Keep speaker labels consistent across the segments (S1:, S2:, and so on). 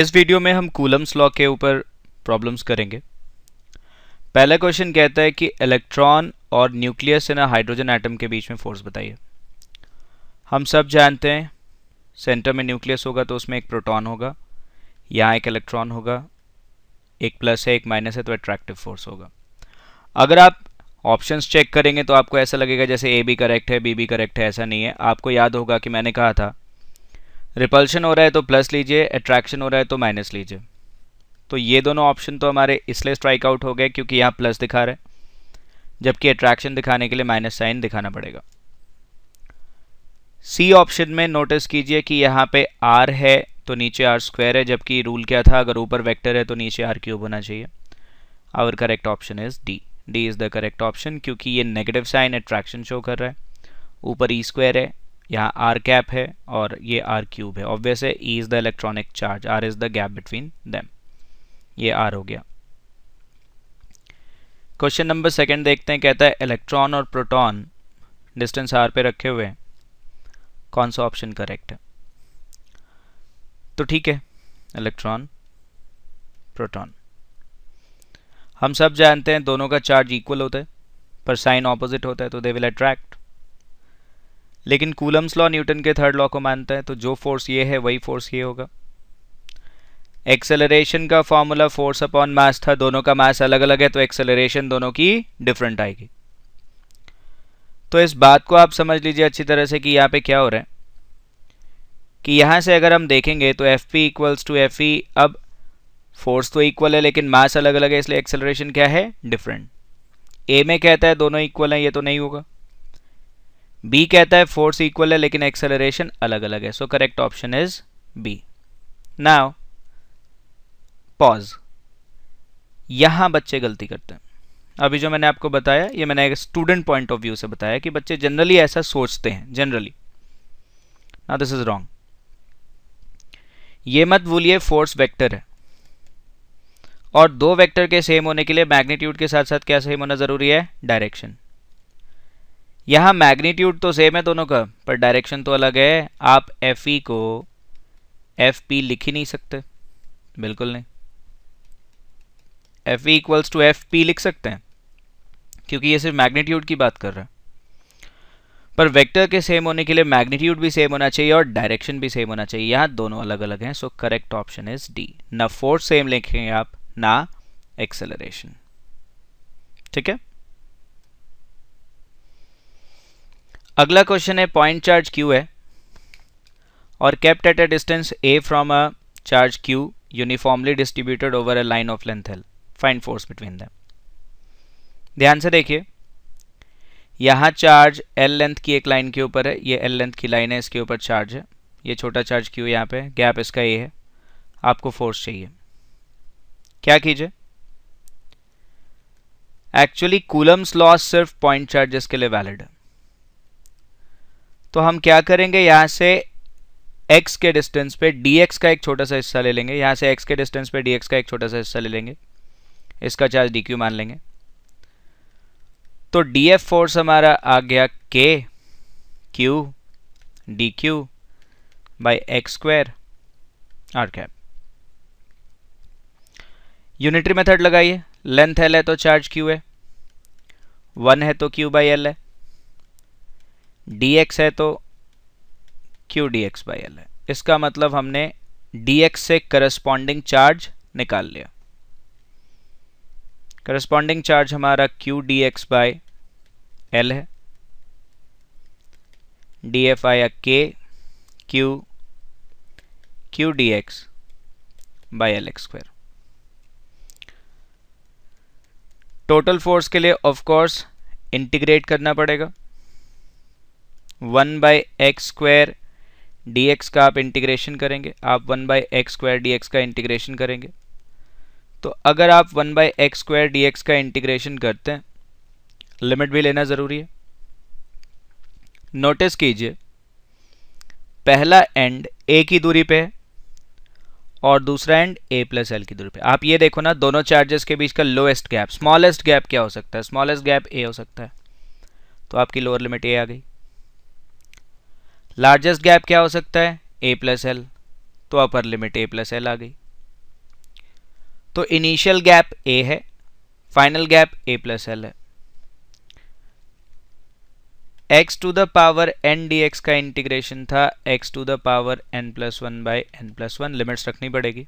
S1: इस वीडियो में हम कूलम्स लॉ के ऊपर प्रॉब्लम्स करेंगे पहला क्वेश्चन कहता है कि इलेक्ट्रॉन और न्यूक्लियस है ना हाइड्रोजन एटम के बीच में फोर्स बताइए हम सब जानते हैं सेंटर में न्यूक्लियस होगा तो उसमें एक प्रोटॉन होगा यहाँ एक इलेक्ट्रॉन होगा एक प्लस है एक माइनस है तो अट्रैक्टिव फोर्स होगा अगर आप ऑप्शंस चेक करेंगे तो आपको ऐसा लगेगा जैसे ए बी करेक्ट है बी बी करेक्ट है ऐसा नहीं है आपको याद होगा कि मैंने कहा था रिपल्शन हो रहा है तो प्लस लीजिए अट्रैक्शन हो रहा है तो माइनस लीजिए तो ये दोनों ऑप्शन तो हमारे इसलिए स्ट्राइक आउट हो गए क्योंकि यहाँ प्लस दिखा रहे हैं जबकि अट्रैक्शन दिखाने के लिए माइनस साइन दिखाना पड़ेगा सी ऑप्शन में नोटिस कीजिए कि यहाँ पे आर है तो नीचे आर स्क्वायर है जबकि रूल क्या था अगर ऊपर वेक्टर है तो नीचे आर क्यूब होना चाहिए our correct option is D D is the correct option क्योंकि ये नेगेटिव साइन अट्रैक्शन शो कर रहा है ऊपर ई e स्क्वायर है यहाँ आर कैप है और ये आर क्यूब है ऑब्वियस है e is the electronic charge r is the gap between them ये आर हो गया क्वेश्चन नंबर सेकंड देखते हैं कहता है इलेक्ट्रॉन और प्रोटॉन डिस्टेंस आर पे रखे हुए हैं कौन सा ऑप्शन करेक्ट है तो ठीक है इलेक्ट्रॉन प्रोटॉन हम सब जानते हैं दोनों का चार्ज इक्वल होता है पर साइन ऑपोजिट होता है तो दे विल अट्रैक्ट लेकिन कूलम्स लॉ न्यूटन के थर्ड लॉ को मानता है तो जो फोर्स ये है वही फोर्स ये होगा एक्सेलरेशन का फॉर्मूला फोर्स अपॉन मास था दोनों का मास अलग अलग है तो एक्सेलरेशन दोनों की डिफरेंट आएगी तो इस बात को आप समझ लीजिए अच्छी तरह से कि यहाँ पे क्या हो रहा है कि यहाँ से अगर हम देखेंगे तो F P equals to F E अब फोर्स तो इक्वल है लेकिन मास अलग अलग है इसलिए एक्सेलरेशन क्या है डिफरेंट ए में कहता है दोनों इक्वल हैं ये तो नहीं होगा बी कहता है फोर्स इक्वल है लेकिन एक्सेलरेशन अलग अलग है so correct option is B now pause यहां बच्चे गलती करते हैं अभी जो मैंने आपको बताया ये मैंने एक स्टूडेंट पॉइंट ऑफ व्यू से बताया कि बच्चे जनरली ऐसा सोचते हैं जनरली ना दिस इज रॉन्ग ये मत भूलिए फोर्स वेक्टर है और दो वेक्टर के सेम होने के लिए मैग्नीट्यूड के साथ साथ क्या सेम होना ज़रूरी है डायरेक्शन यहाँ मैग्नीट्यूड तो सेम है दोनों का पर डायरेक्शन तो अलग है आप एफ ई को एफ पी लिख ही नहीं सकते बिल्कुल नहीं F E equals to F P लिख सकते हैं क्योंकि ये सिर्फ मैग्नीट्यूड की बात कर रहा है पर वेक्टर के सेम होने के लिए मैग्नीट्यूड भी सेम होना चाहिए और डायरेक्शन भी सेम होना चाहिए यहाँ दोनों अलग अलग हैं so correct option is D ना फोर्स सेम लिखेंगे आप ना एक्सेलरेशन ठीक है अगला क्वेश्चन है पॉइंट चार्ज क्यू है और kept at a distance a from a charge q uniformly distributed over a line of length l find force between them ध्यान से देखिए यहाँ चार्ज एल लेंथ की एक लाइन के ऊपर है ये एल लेंथ की लाइन है इसके ऊपर चार्ज है ये छोटा चार्ज क्यू यहाँ पे गैप इसका ये है आपको फोर्स चाहिए क्या कीजिए एक्चुअली कूलम्स लॉस सिर्फ पॉइंट चार्जेस के लिए वैलिड है तो हम क्या करेंगे यहाँ से एक्स के डिस्टेंस पे dx का एक छोटा सा हिस्सा ले लेंगे यहाँ से एक्स के डिस्टेंस पे dx का एक छोटा सा हिस्सा ले लेंगे इसका चार्ज dq मान लेंगे तो df फोर्स हमारा आ गया k q dq by x square r cap unitary method लगाइए लेंथ एल है तो चार्ज क्यू है वन है तो क्यू बाई एल है डी एक्स है तो q d x by l है इसका मतलब हमने डी एक्स से करस्पॉन्डिंग चार्ज निकाल लिया करस्पॉन्डिंग चार्ज हमारा q d x by l है डी एफ आया k q q d x by l x square total force के लिए ऑफ कोर्स इंटीग्रेट करना पड़ेगा one by x square d x का आप इंटीग्रेशन करेंगे आप one by x square d x का इंटीग्रेशन करेंगे तो अगर आप one by x square d x का इंटीग्रेशन करते हैं लिमिट भी लेना ज़रूरी है नोटिस कीजिए पहला एंड ए की दूरी पे है और दूसरा एंड ए प्लस एल की दूरी पे आप ये देखो ना दोनों चार्जेस के बीच का लोएस्ट गैप स्मॉलेस्ट गैप क्या हो सकता है स्मॉलेस्ट गैप ए हो सकता है तो आपकी लोअर लिमिट ए आ गई लार्जेस्ट गैप क्या हो सकता है ए प्लस एल तो upper limit a plus l आ गई तो इनिशियल गैप ए है final gap a plus l है x to the power n d x का इंटीग्रेशन था x to the power n plus one by n plus one limits रखनी पड़ेगी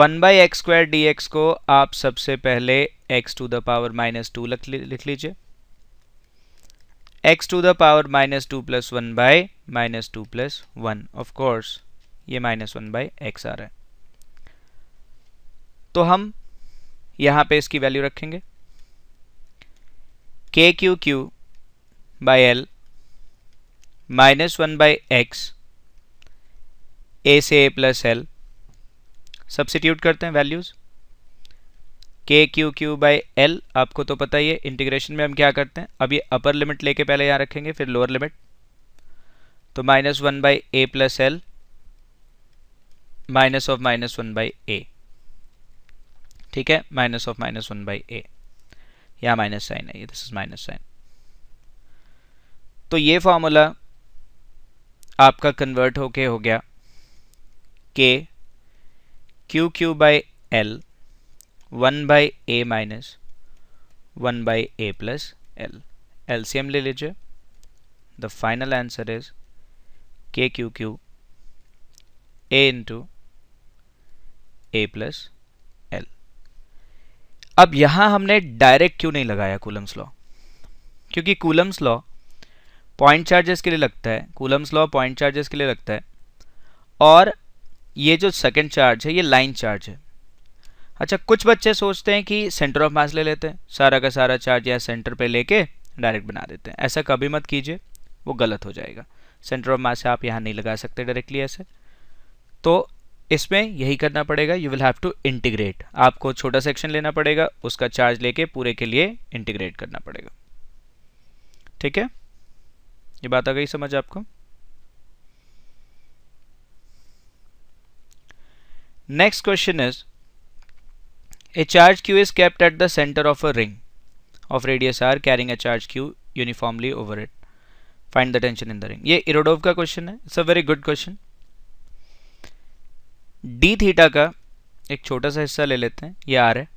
S1: one by x square d x को आप सबसे पहले x to the power minus two लिख लीजिए x to the power minus two plus one by minus two plus one of course ये minus one by x आ रहा है तो हम यहां पे इसकी वैल्यू रखेंगे k q q by l minus one by x a से ए प्लस एल सब्सिट्यूट करते हैं वैल्यूज़ के क्यू क्यू बाई एल आपको तो पता ही है इंटीग्रेशन में हम क्या करते हैं अब ये अपर लिमिट लेके पहले यहाँ रखेंगे फिर लोअर लिमिट तो minus one by a plus l minus of minus one by a ठीक है minus of minus one by a यहाँ माइनस साइन है ये दिस इज माइनस साइन तो ये फॉर्मूला आपका कन्वर्ट होके हो गया k q q by l one by a minus one by a plus l LCM ले लीजिए the final answer is k q q a into a plus l अब यहाँ हमने डायरेक्ट क्यों नहीं लगाया कूलम्स लॉ क्योंकि कूलम्स लॉ पॉइंट चार्जेस के लिए लगता है कूलम्स लॉ पॉइंट चार्जेस के लिए लगता है और ये जो सेकंड चार्ज है ये लाइन चार्ज है अच्छा कुछ बच्चे सोचते हैं कि सेंटर ऑफ मास ले लेते हैं सारा का सारा चार्ज या सेंटर पे लेके डायरेक्ट बना देते हैं ऐसा कभी मत कीजिए वो गलत हो जाएगा सेंटर ऑफ मास आप यहाँ नहीं लगा सकते डायरेक्टली ऐसे तो इसमें यही करना पड़ेगा you will have to integrate आपको छोटा सेक्शन लेना पड़ेगा उसका चार्ज लेके पूरे के लिए इंटीग्रेट करना पड़ेगा ठीक है ये बात आ गई समझ आपको next question is A charge Q is kept at the center of a ring of radius r carrying a charge Q uniformly over it. Find the tension in the ring. ये इरोडोव का question है it's a very good question d theta का एक छोटा सा हिस्सा ले लेते हैं ये आर है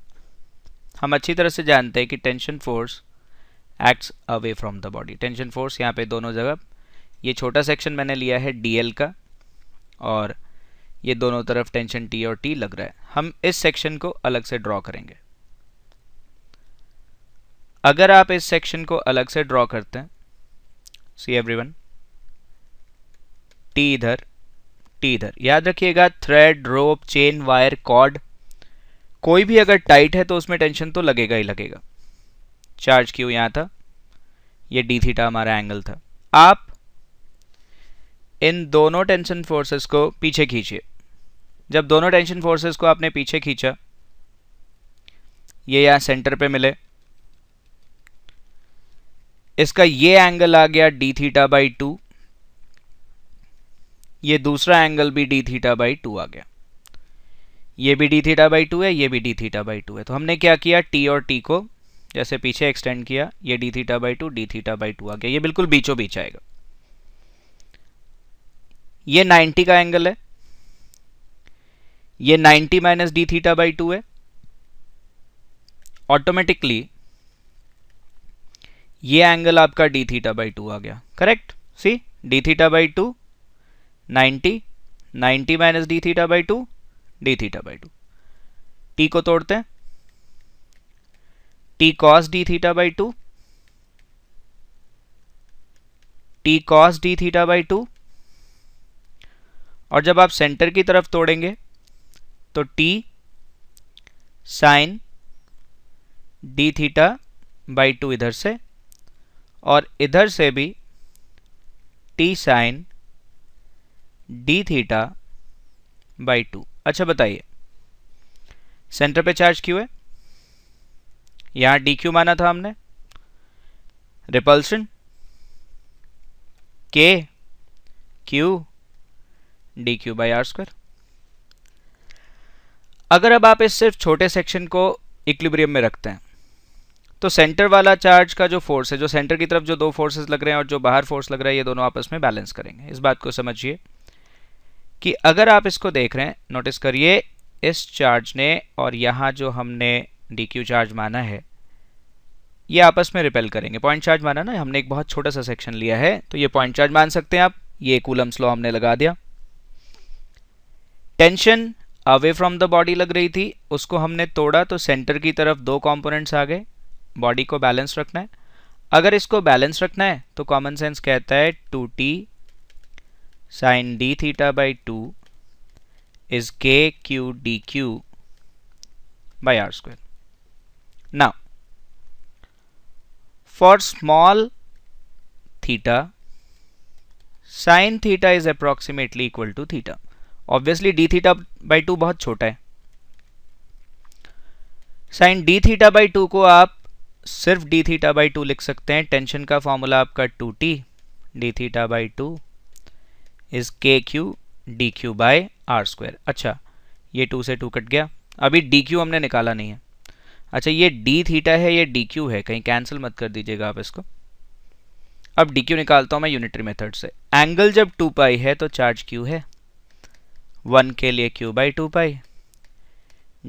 S1: हम अच्छी तरह से जानते हैं कि tension force acts away from the body tension force यहाँ पे दोनों जगह ये छोटा सेक्शन मैंने लिया है एल का और ये दोनों तरफ टेंशन टी और टी लग रहा है हम इस सेक्शन को अलग से ड्रॉ करेंगे अगर आप इस सेक्शन को अलग से ड्रॉ करते हैं सी एवरीवन टी इधर टी इधर याद रखिएगा thread rope chain wire cord कोई भी अगर टाइट है तो उसमें टेंशन तो लगेगा ही लगेगा चार्ज क्यों यहां था ये डी थीटा हमारा एंगल था आप इन दोनों टेंशन फोर्सेस को पीछे खींचिए जब दोनों टेंशन फोर्सेस को आपने पीछे खींचा ये यहाँ सेंटर पे मिले इसका ये एंगल आ गया डी थीटा बाई टू ये दूसरा एंगल भी डी थीटा बाई टू आ गया ये भी डी थीटा बाई टू है ये भी डी थीटा बाई टू है तो हमने क्या किया टी और टी को जैसे पीछे एक्सटेंड किया ये d theta by two d theta by two आ गया ये बिल्कुल बीचों बीच आएगा ये 90 का एंगल है ये 90 minus d theta by two है ऑटोमेटिकली ये एंगल आपका डी थीटा बाई टू आ गया correct see d theta by two ninety ninety minus d theta by two d theta by two T को तोड़ते हैं T cos d theta by two T cos d theta by two और जब आप centre की तरफ तोड़ेंगे तो T sine d theta by two इधर से और इधर से भी T sine d theta by two अच्छा बताइए सेंटर पे चार्ज क्यों है यहाँ डी क्यू माना था हमने रिपल्सन के Q D Q by R square अगर अब आप इस सिर्फ छोटे सेक्शन को इक्लिब्रियम में रखते हैं तो सेंटर वाला चार्ज का जो फोर्स है जो सेंटर की तरफ जो दो फोर्सेस लग रहे हैं और जो बाहर फोर्स लग रहा है ये दोनों आपस में बैलेंस करेंगे इस बात को समझिए कि अगर आप इसको देख रहे हैं नोटिस करिए इस चार्ज ने और यहाँ जो हमने डी क्यू चार्ज माना है ये आपस में रिपेल करेंगे पॉइंट चार्ज माना ना हमने एक बहुत छोटा सा सेक्शन लिया है तो ये पॉइंट चार्ज मान सकते हैं आप ये कूलम स्लो हमने लगा दिया tension away from the body लग रही थी उसको हमने तोड़ा तो सेंटर की तरफ दो कॉम्पोनेंट्स आ गए बॉडी को बैलेंस रखना है अगर इसको बैलेंस रखना है तो कॉमन सेंस कहता है two T sine d theta by two is k Q D Q by r square now for small theta sine theta is approximately equal to theta obviously d theta by two बहुत छोटा है sine d theta by two को आप सिर्फ D theta by to लिख सकते हैं tension का फॉर्मूला आपका two T d theta by two is k Q D q by r square अच्छा ये टू से टू कट गया अभी डी क्यू हमने निकाला नहीं है अच्छा ये डी थीटा है ये डी क्यू है कहीं कैंसिल मत कर दीजिएगा आप इसको अब डी क्यू निकालता हूँ मैं यूनिटरी मेथड से एंगल जब टू पाई है तो चार्ज क्यू है वन के लिए q by two pi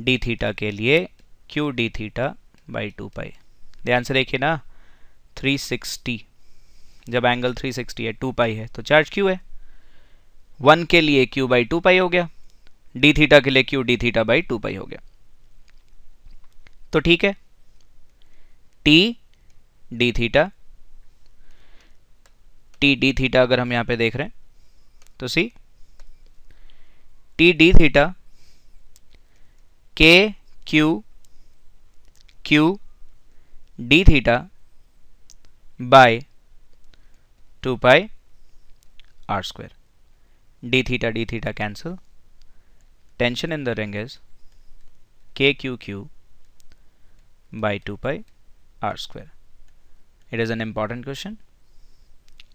S1: d theta के लिए q d theta by two pi ध्यान से देखिए ना 360 जब एंगल 360 है टू पाई है तो चार्ज क्यू है वन के लिए क्यू बाई टू पाई हो गया डी थीटा के लिए q d theta by two pi हो गया तो ठीक है T d theta T d theta अगर हम यहाँ पे देख रहे हैं तो see T d theta k q q d theta by two pi r square d theta d theta cancel tension in the ring is k q q by two pi r square it is an important question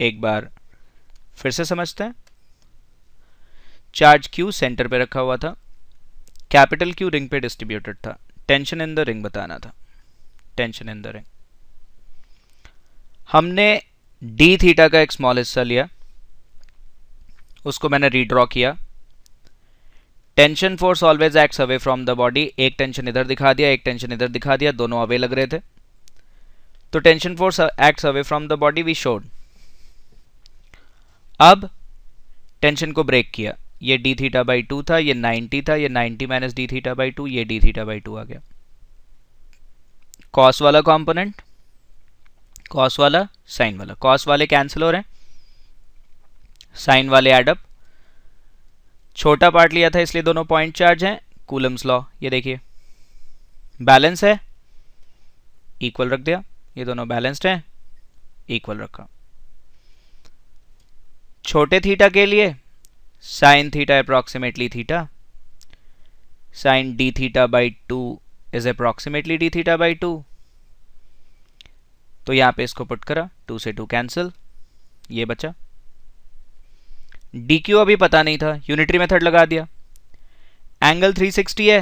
S1: एक बार फिर से समझते हैं charge Q centre पे रखा हुआ था कैपिटल क्यू रिंग पे डिस्ट्रीब्यूटेड था टेंशन इन द रिंग बताना था टेंशन इन द रिंग हमने डी थीटा का एक स्मॉल हिस्सा लिया उसको मैंने रीड्रॉ किया tension force always acts away from the body एक टेंशन इधर दिखा दिया एक टेंशन इधर दिखा दिया दोनों अवे लग रहे थे तो tension force acts away from the body we showed अब टेंशन को ब्रेक किया ये डी थीटा बाई टू था ये 90 था ये 90 minus d theta by two ये डी थीटा बाई टू आ गया कॉस वाला कॉम्पोनेंट कॉस वाला साइन वाला कॉस वाले कैंसिल हो रहे हैं साइन वाले एडअप छोटा पार्ट लिया था इसलिए दोनों पॉइंट चार्ज हैं कूलम्स लॉ ये देखिए बैलेंस है इक्वल रख दिया ये दोनों बैलेंस्ड हैं इक्वल रखा छोटे थीटा के लिए sine theta approximately theta sine d theta by two is approximately d theta by two तो यहाँ पे इसको पुट करा टू से टू कैंसिल ये बचा डी क्यू अभी पता नहीं था यूनिटरी मेथड लगा दिया एंगल 360 है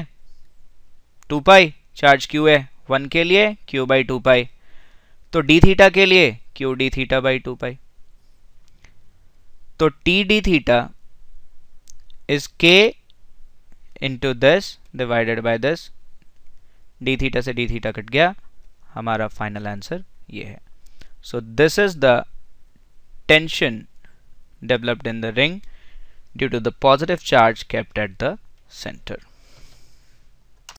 S1: टू पाई चार्ज क्यू है वन के लिए क्यू बाई टू पाई तो डी थीटा के लिए q d theta by two pi तो T d theta is k into this divided by this d theta से d theta कट गया हमारा final answer ये है so this is the tension developed in the ring due to the positive charge kept at the center.